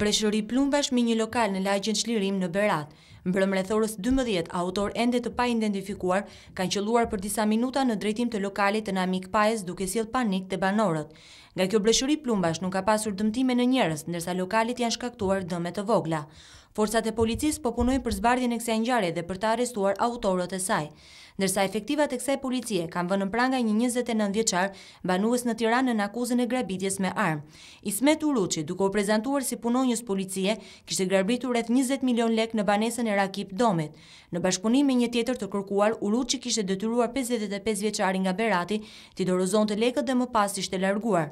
Breshëri plumbash me një lokal në lajgjën shlirim në Berat, mbrëmrethorës 12 autor ende të pa identifikuar, kanë qëluar për disa minuta në drejtim të lokalit të namik pajes duke si panik të banorët. Nga kjo blëshuri plumbash nuk ka pasur dëmtime në njerës, ndërsa lokalit janë shkaktuar dëme të vogla. Forcat e policis po punojnë për zbardhjën e kësaj ngjarje dhe për të arrestuar autorët e saj. Ndërsa efektivat e kësaj policie kanë vënë pranga një 29 vjeçar, banues në Tiranë në akuzën e grabitjes me armë. Ismet Uruçi, duke u prezantuar si punonjës policie, kishte grabitur rreth 20 milion lek në banesën e në rakip domit. Në bashkëpunim me një tjetër të kërkuar, Uruçi kishte detyruar 55 vjeçarin nga Berati ti dorëzonte lekët dhe më pas ishte larguar.